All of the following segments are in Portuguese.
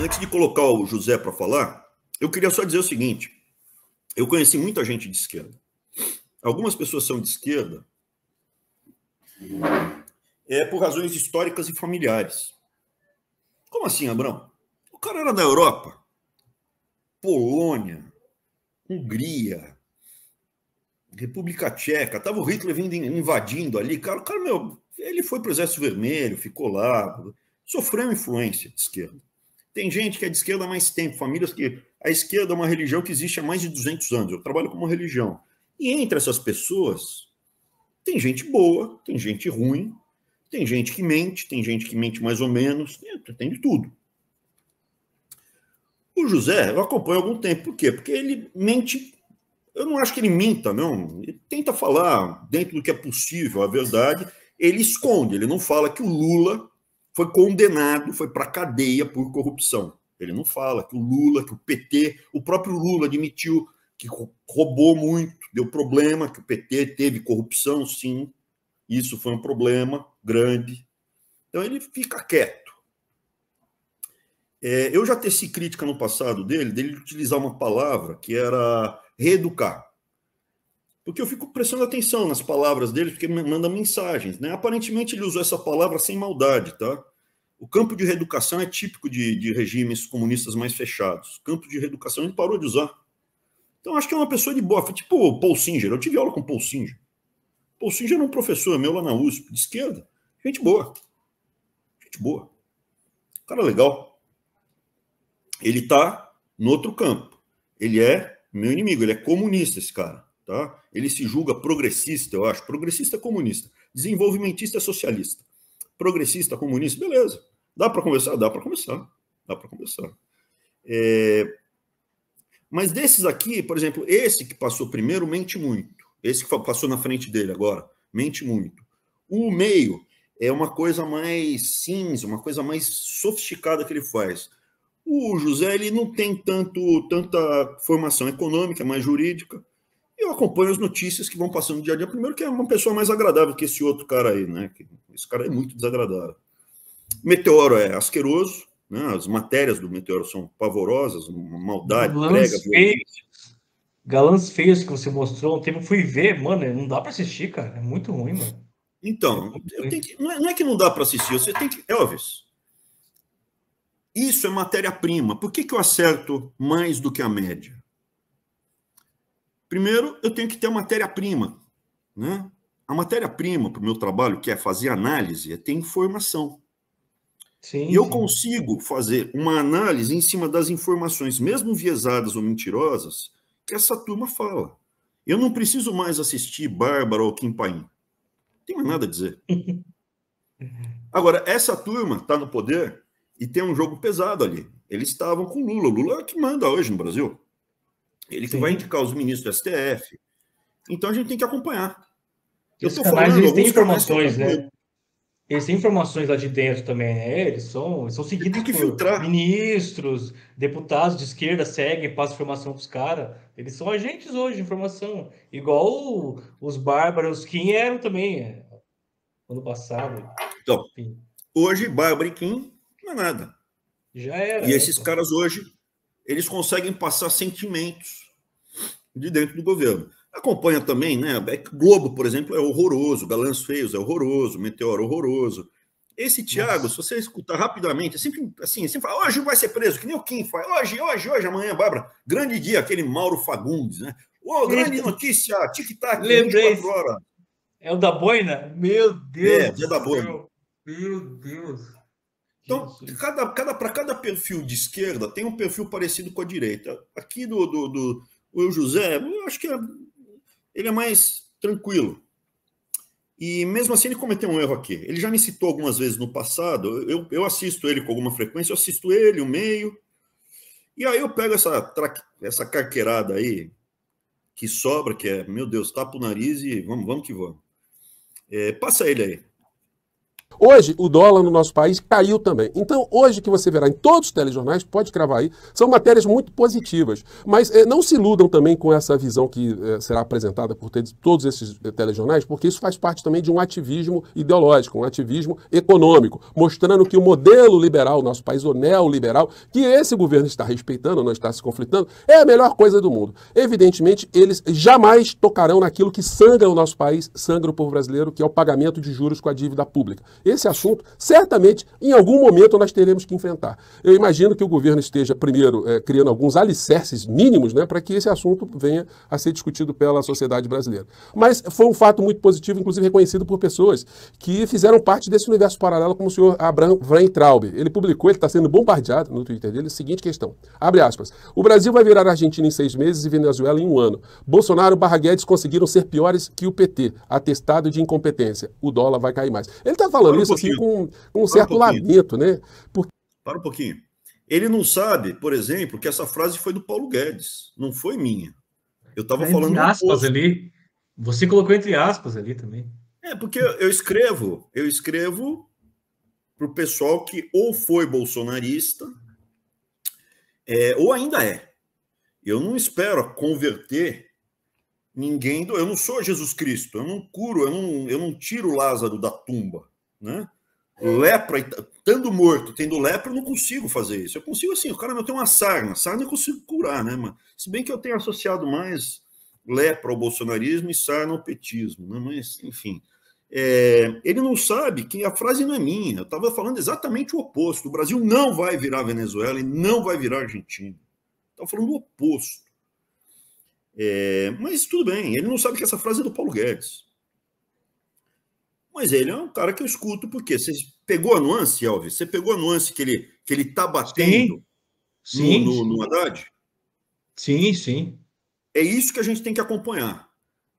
antes de colocar o José para falar, eu queria só dizer o seguinte: eu conheci muita gente de esquerda. Algumas pessoas são de esquerda é por razões históricas e familiares. Como assim, Abrão? O cara era da Europa, Polônia, Hungria, República Tcheca, tava o Hitler vindo invadindo ali, cara, o cara meu, ele foi para o Exército Vermelho, ficou lá, sofreu influência de esquerda. Tem gente que é de esquerda há mais tempo, famílias que. A esquerda é uma religião que existe há mais de 200 anos. Eu trabalho como religião. E entre essas pessoas, tem gente boa, tem gente ruim, tem gente que mente, tem gente que mente mais ou menos, tem de tudo. O José, eu acompanho há algum tempo. Por quê? Porque ele mente. Eu não acho que ele minta, não. Ele tenta falar dentro do que é possível a verdade. Ele esconde, ele não fala que o Lula foi condenado, foi para cadeia por corrupção. Ele não fala que o Lula, que o PT, o próprio Lula admitiu que roubou muito, deu problema, que o PT teve corrupção, sim. Isso foi um problema grande. Então ele fica quieto. É, eu já teci crítica no passado dele, dele utilizar uma palavra que era reeducar. Porque eu fico prestando atenção nas palavras dele, porque manda mensagens. Né? Aparentemente ele usou essa palavra sem maldade, tá? O campo de reeducação é típico de, de regimes comunistas mais fechados. O campo de reeducação ele parou de usar. Então acho que é uma pessoa de boa, tipo Paul Singer. Eu tive aula com Paul Singer. Paul Singer é um professor meu lá na USP, de esquerda. Gente boa. Gente boa. Cara legal. Ele está no outro campo. Ele é meu inimigo, ele é comunista esse cara, tá? Ele se julga progressista, eu acho. Progressista comunista. Desenvolvimentista socialista. Progressista comunista, beleza. Dá para conversar? Dá para conversar. Dá para conversar. É... Mas desses aqui, por exemplo, esse que passou primeiro mente muito. Esse que passou na frente dele agora mente muito. O meio é uma coisa mais cinza, uma coisa mais sofisticada que ele faz. O José ele não tem tanto tanta formação econômica, mais jurídica. Eu acompanho as notícias que vão passando dia a dia. Primeiro que é uma pessoa mais agradável que esse outro cara aí, né? Esse cara é muito desagradável. Meteoro é asqueroso, né? as matérias do Meteoro são pavorosas, uma maldade, Galãs prega. Feios. Galãs feios que você mostrou um tempo, fui ver, mano, não dá para assistir, cara, é muito ruim, mano. Então, é que, não, é, não, é, que não dá para assistir, você tem que. Elvis, isso é matéria-prima. Por que, que eu acerto mais do que a média? Primeiro, eu tenho que ter matéria-prima. Né? A matéria-prima para o meu trabalho, que é fazer análise, é ter informação. Sim, e eu sim. consigo fazer uma análise em cima das informações, mesmo viesadas ou mentirosas, que essa turma fala. Eu não preciso mais assistir Bárbara ou Kim Paim. Não mais nada a dizer. Agora, essa turma está no poder e tem um jogo pesado ali. Eles estavam com Lula. O Lula é que manda hoje no Brasil. Ele que vai indicar os ministros do STF. Então a gente tem que acompanhar. Eu estou falando. Eles têm informações, né? eles têm informações lá de dentro também, né? Eles são, eles são seguidos por filtrar. ministros, deputados de esquerda seguem, passam informação para os caras. Eles são agentes hoje de informação, igual o, os bárbaros, quem eram também, é, ano passado. Então, Enfim. hoje, bárbaro e Kim não é nada. Já era. E esses né? caras hoje, eles conseguem passar sentimentos de dentro do governo. Acompanha também, né? É Globo, por exemplo, é horroroso, Galãs Feios é horroroso, Meteoro é horroroso. Esse Thiago, Nossa. se você escutar rapidamente, é sempre assim, sempre fala, hoje vai ser preso, que nem o Kim faz. Hoje, hoje, hoje, amanhã, Bárbara. Grande dia, aquele Mauro Fagundes, né? Ô, oh, grande notícia, tic-tac, 24 horas. É o da boina? Meu Deus. É, dia da boina. Meu, Deus. Então, cada, cada, para cada perfil de esquerda, tem um perfil parecido com a direita. Aqui do, do, do o José, eu acho que é ele é mais tranquilo. E mesmo assim ele cometeu um erro aqui. Ele já me citou algumas vezes no passado, eu, eu assisto ele com alguma frequência, eu assisto ele, o meio. E aí eu pego essa, essa carqueirada aí, que sobra, que é, meu Deus, tapa o nariz e vamos, vamos que vamos. É, passa ele aí. Hoje, o dólar no nosso país caiu também. Então, hoje que você verá em todos os telejornais, pode cravar aí, são matérias muito positivas. Mas eh, não se iludam também com essa visão que eh, será apresentada por todos esses eh, telejornais, porque isso faz parte também de um ativismo ideológico, um ativismo econômico, mostrando que o modelo liberal, nosso país, o neoliberal, que esse governo está respeitando, não está se conflitando, é a melhor coisa do mundo. Evidentemente, eles jamais tocarão naquilo que sangra o nosso país, sangra o povo brasileiro, que é o pagamento de juros com a dívida pública. Esse assunto, certamente, em algum momento nós teremos que enfrentar. Eu imagino que o governo esteja, primeiro, é, criando alguns alicerces mínimos né, para que esse assunto venha a ser discutido pela sociedade brasileira. Mas foi um fato muito positivo, inclusive reconhecido por pessoas que fizeram parte desse universo paralelo, como o senhor Abraham Weintraub. Ele publicou, ele está sendo bombardeado no Twitter dele, a seguinte questão. Abre aspas. O Brasil vai virar Argentina em seis meses e Venezuela em um ano. Bolsonaro e Barra Guedes conseguiram ser piores que o PT, atestado de incompetência. O dólar vai cair mais. Ele está falando um assim, com, um certo um né? Porque... Para um pouquinho. Ele não sabe, por exemplo, que essa frase foi do Paulo Guedes, não foi minha. Eu estava é, falando. Entre aspas ali. Você colocou entre aspas ali também. É, porque eu escrevo, eu escrevo para o pessoal que ou foi bolsonarista, é, ou ainda é. Eu não espero converter ninguém. Do, eu não sou Jesus Cristo, eu não curo, eu não, eu não tiro Lázaro da tumba né? Lepra, estando morto, tendo lepra, eu não consigo fazer isso. Eu consigo assim, o cara não tem uma sarna, sarna eu consigo curar, né, mano? Se bem que eu tenho associado mais lepra ao bolsonarismo e sarna ao petismo, né? Mas, enfim. É, ele não sabe que a frase não é minha. Eu estava falando exatamente o oposto. O Brasil não vai virar Venezuela e não vai virar Argentina. Estava falando o oposto. É, mas tudo bem, ele não sabe que essa frase é do Paulo Guedes. Mas ele é um cara que eu escuto, porque você pegou a nuance, Elvis? Você pegou a nuance que ele, que ele tá batendo sim, no, sim. no, no Haddad? Sim, sim. É isso que a gente tem que acompanhar.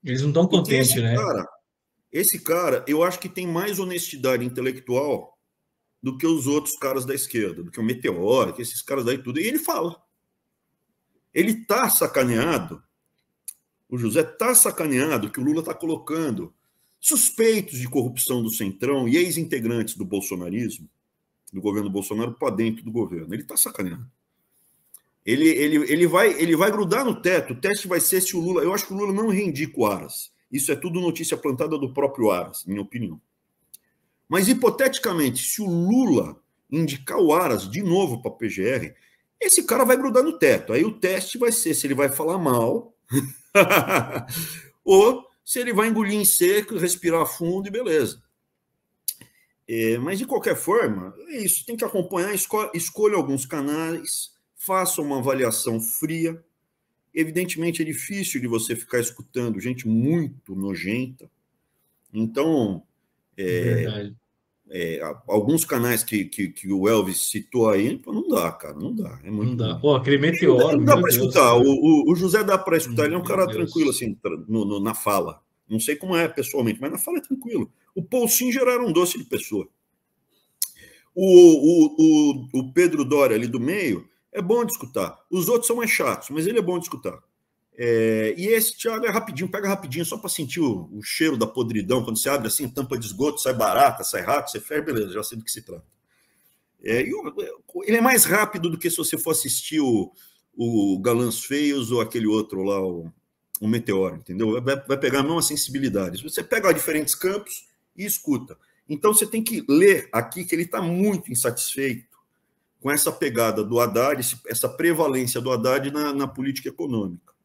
Eles não estão contentes, esse né? Cara, esse cara, eu acho que tem mais honestidade intelectual do que os outros caras da esquerda, do que o Meteoro, que esses caras daí tudo. E ele fala. Ele tá sacaneado, o José tá sacaneado que o Lula tá colocando Suspeitos de corrupção do Centrão e ex-integrantes do bolsonarismo, do governo Bolsonaro, para dentro do governo. Ele está sacaneando. Ele, ele, ele, vai, ele vai grudar no teto. O teste vai ser se o Lula. Eu acho que o Lula não rendica o Aras. Isso é tudo notícia plantada do próprio Aras, minha opinião. Mas, hipoteticamente, se o Lula indicar o Aras de novo para a PGR, esse cara vai grudar no teto. Aí o teste vai ser se ele vai falar mal ou se ele vai engolir em seco, respirar fundo e beleza. É, mas, de qualquer forma, é isso. Tem que acompanhar, escolha, escolha alguns canais, faça uma avaliação fria. Evidentemente, é difícil de você ficar escutando gente muito nojenta. Então, é, é é, alguns canais que, que, que, o Elvis citou aí, não dá, cara, não dá. É muito não dá. Pô, Cremeteoro. Não, não dá para escutar. O, o, o, José dá para escutar, ele é um cara tranquilo, assim, no, no, na fala. Não sei como é pessoalmente, mas na fala é tranquilo. O Paul Singer era um doce de pessoa. O, o, o, o Pedro Doria ali do meio é bom de escutar. Os outros são mais chatos, mas ele é bom de escutar. É, e esse, Thiago, é rapidinho, pega rapidinho, só para sentir o, o, cheiro da podridão. Quando você abre assim, tampa de esgoto, sai barata, sai rato, você ferra, beleza, já sei do que se trata. É, e ele é mais rápido do que se você for assistir o, o Galãs Feios ou aquele outro lá, o, o Meteoro, entendeu? Vai, vai pegar a sensibilidade. Você pega diferentes campos e escuta. Então você tem que ler aqui que ele está muito insatisfeito com essa pegada do Haddad, essa prevalência do Haddad na, na política econômica.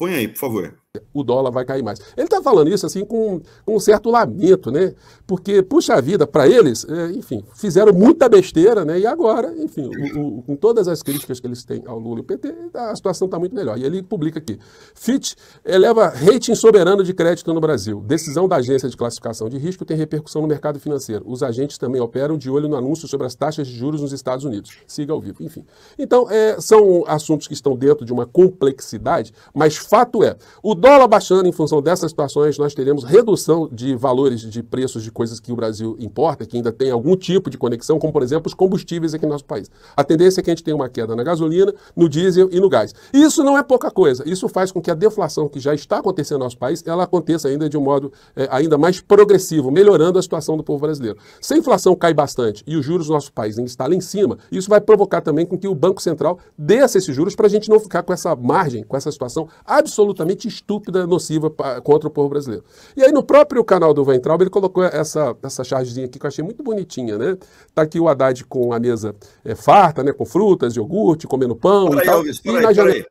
Põe aí, por favor o dólar vai cair mais. Ele está falando isso assim com, com, um certo lamento, né? Porque, puxa vida, para eles, é, enfim, fizeram muita besteira, né? E agora, enfim, o, o, com todas as críticas que eles têm ao Lula e PT, a situação está muito melhor. E ele publica aqui. Fitch eleva rating soberano de crédito no Brasil. Decisão da agência de classificação de risco tem repercussão no mercado financeiro. Os agentes também operam de olho no anúncio sobre as taxas de juros nos Estados Unidos. Siga ao vivo. Enfim. Então, é, são assuntos que estão dentro de uma complexidade, mas fato é, o dólar baixando em função dessas situações, nós teremos redução de valores de preços de coisas que o Brasil importa, que ainda tem algum tipo de conexão, como por exemplo os combustíveis aqui no nosso país. A tendência é que a gente tenha uma queda na gasolina, no diesel e no gás. E isso não é pouca coisa. Isso faz com que a deflação que já está acontecendo no nosso país, ela aconteça ainda de um modo é, ainda mais progressivo, melhorando a situação do povo brasileiro. Se a inflação cai bastante e os juros do nosso país ainda está lá em cima, isso vai provocar também com que o Banco Central desça esses juros para a gente não ficar com essa margem, com essa situação absolutamente histórica estúpida, nociva contra o povo brasileiro. E aí no próprio canal do Ventral, ele colocou essa, essa chargezinha aqui que eu achei muito bonitinha, né? Tá aqui o Haddad com a mesa é, farta, né? Com frutas, iogurte, comendo pão peraí, e tal. Elvis, peraí, e janela...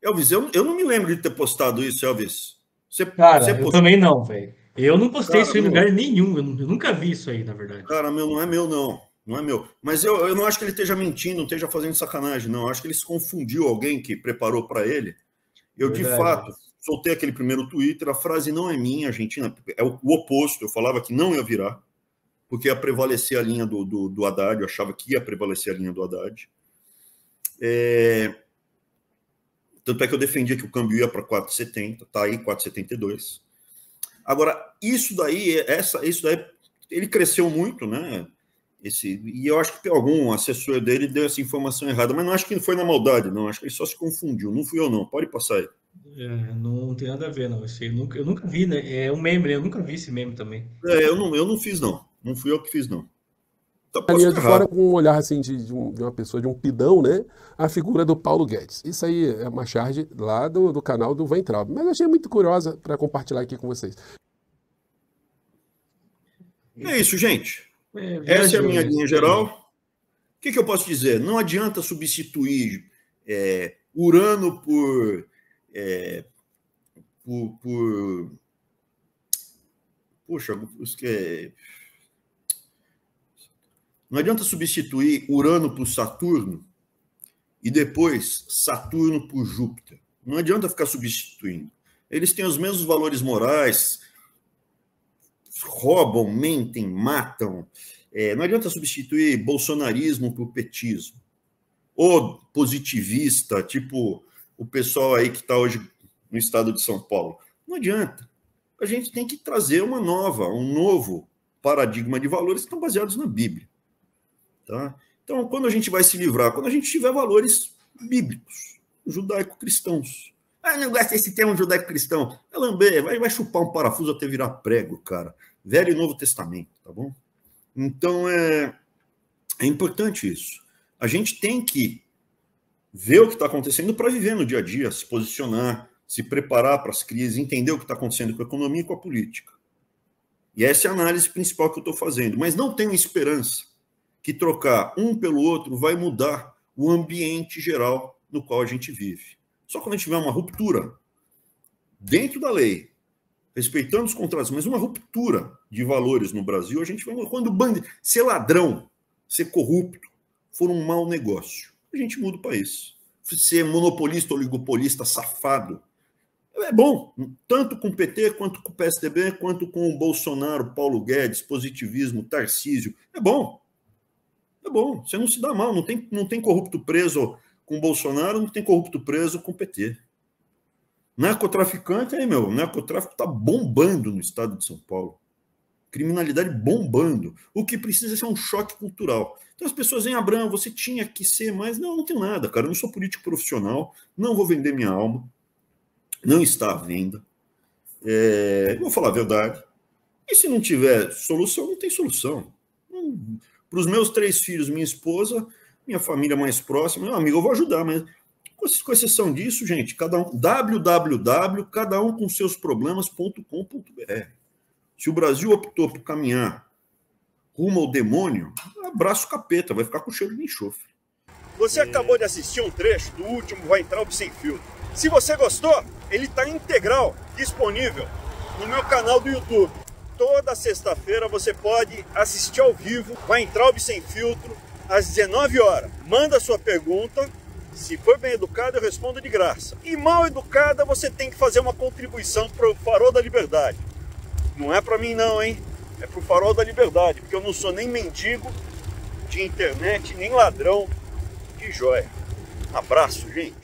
Elvis eu, eu não me lembro de ter postado isso, Elvis. Você, Cara, você post... eu também não, velho. Eu não postei Cara, isso em lugar nenhum, eu, nunca vi isso aí, na verdade. Cara, meu, não é meu, não. Não é meu. Mas eu, eu não acho que ele esteja mentindo, esteja fazendo sacanagem, não. Eu acho que ele se confundiu alguém que preparou para ele. Eu, de Verdade. fato, soltei aquele primeiro Twitter, a frase não é minha, Argentina, é o, oposto. Eu falava que não ia virar, porque ia prevalecer a linha do, do, do Haddad, eu achava que ia prevalecer a linha do Haddad. É... Tanto é que eu defendia que o câmbio ia para 4,70, tá aí 4,72. Agora, isso daí, essa, isso daí, ele cresceu muito, né? Esse, e eu acho que algum assessor dele deu essa informação errada, mas não acho que foi na maldade, não. Acho que ele só se confundiu. Não fui eu, não. Pode passar aí. É, não tem nada a ver, não. Esse, eu, nunca, eu nunca vi, né? É um meme, né? Eu nunca vi esse meme também. É, eu não, eu não fiz, não. Não fui eu que fiz, não. Tá, posso de fora com um olhar assim de, de, uma pessoa, de um pidão, né? A figura do Paulo Guedes. Isso aí é uma charge lá do, do canal do ventral Mas achei muito curiosa para compartilhar aqui com vocês. É isso, gente. É, Essa é a minha né? linha geral. O que, que, eu posso dizer? Não adianta substituir é, Urano por, é, por, por, Puxa, que é, não adianta substituir Urano por Saturno e depois Saturno por Júpiter. Não adianta ficar substituindo. Eles têm os mesmos valores morais, roubam, mentem, matam. É, não adianta substituir bolsonarismo por petismo. Ou positivista, tipo o pessoal aí que está hoje no estado de São Paulo. Não adianta. A gente tem que trazer uma nova, um novo paradigma de valores que estão baseados na Bíblia. Tá? Então, quando a gente vai se livrar? Quando a gente tiver valores bíblicos, judaico-cristãos. Ah, não gosto desse termo judaico-cristão. É vai, vai chupar um parafuso até virar prego, cara. Velho e Novo Testamento, tá bom? Então é, é importante isso. A gente tem que ver o que está acontecendo para viver no dia a dia, se posicionar, se preparar para as crises, entender o que está acontecendo com a economia e com a política. E essa é a análise principal que eu estou fazendo. Mas não tenho esperança que trocar um pelo outro vai mudar o ambiente geral no qual a gente vive. Só quando a gente tiver uma ruptura dentro da lei, respeitando os contratos, mas uma ruptura de valores no Brasil, a gente vai quando bandido, ser ladrão, ser corrupto, for um mau negócio, a gente muda o país. Ser monopolista, oligopolista, safado, é bom, tanto com o PT, quanto com o PSDB, quanto com o Bolsonaro, Paulo Guedes, positivismo, Tarcísio, é bom. É bom, você não se dá mal, não tem, não tem corrupto preso com o Bolsonaro, não tem corrupto preso com o PT. Narcotraficante, aí, meu, narcotráfico está bombando no estado de São Paulo. Criminalidade bombando. O que precisa ser um choque cultural. Então as pessoas em Abraão, você tinha que ser mais. Não, não tem nada, cara. Eu não sou político profissional, não vou vender minha alma. Não está à venda. É, vou falar a verdade. E se não tiver solução, não tem solução. Hum, Para os meus três filhos, minha esposa, minha família mais próxima, meu amigo, eu vou ajudar, mas com exceção disso, gente, cada um, www, cada um com seus problemas.com.br. Se o Brasil optou por caminhar rumo ao demônio, abraço capeta, vai ficar com cheiro de enxofre. Você é. acabou de assistir um trecho do último Vai Entrar o Sem filtro. Se você gostou, ele está integral, disponível no meu canal do YouTube. Toda sexta-feira você pode assistir ao vivo Vai Entrar o Sem Filtro às 19 horas. Manda sua pergunta se for bem educada, eu respondo de graça. E mal educada, você tem que fazer uma contribuição para o farol da liberdade. Não é para mim não, hein? É para o farol da liberdade, porque eu não sou nem mendigo de internet, nem ladrão de joia. abraço, gente.